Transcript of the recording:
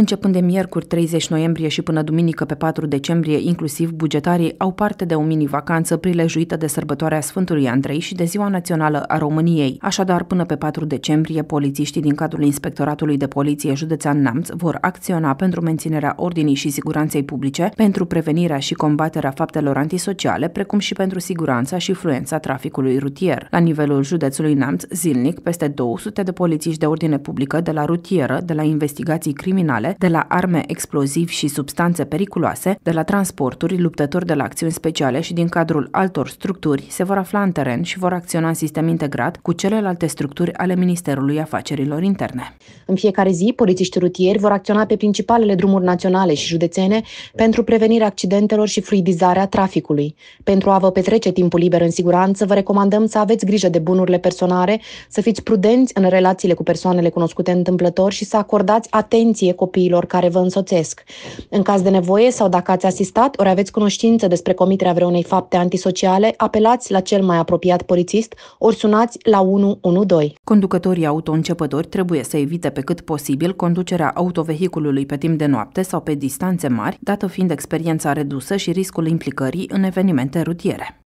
Începând de miercuri 30 noiembrie și până duminică pe 4 decembrie, inclusiv bugetarii au parte de o mini-vacanță prilejuită de sărbătoarea Sfântului Andrei și de Ziua Națională a României. Așadar, până pe 4 decembrie, polițiștii din cadrul Inspectoratului de Poliție Județean Namț vor acționa pentru menținerea ordinii și siguranței publice, pentru prevenirea și combaterea faptelor antisociale, precum și pentru siguranța și fluența traficului rutier. La nivelul județului Namț, zilnic, peste 200 de polițiști de ordine publică de la rutieră, de la investigații criminale, rutiere, de la arme explozivi și substanțe periculoase, de la transporturi, luptători de la acțiuni speciale și din cadrul altor structuri se vor afla în teren și vor acționa în sistem integrat cu celelalte structuri ale Ministerului Afacerilor Interne. În fiecare zi, polițiști rutieri vor acționa pe principalele drumuri naționale și județene pentru prevenirea accidentelor și fluidizarea traficului. Pentru a vă petrece timpul liber în siguranță, vă recomandăm să aveți grijă de bunurile personale, să fiți prudenți în relațiile cu persoanele cunoscute întâmplător și să acordați atenție copiilor copiilor care vă însoțesc. În caz de nevoie sau dacă ați asistat ori aveți cunoștință despre comiterea vreunei fapte antisociale, apelați la cel mai apropiat polițist ori sunați la 112. Conducătorii autoîncepători trebuie să evite pe cât posibil conducerea autovehiculului pe timp de noapte sau pe distanțe mari, dată fiind experiența redusă și riscul implicării în evenimente rutiere.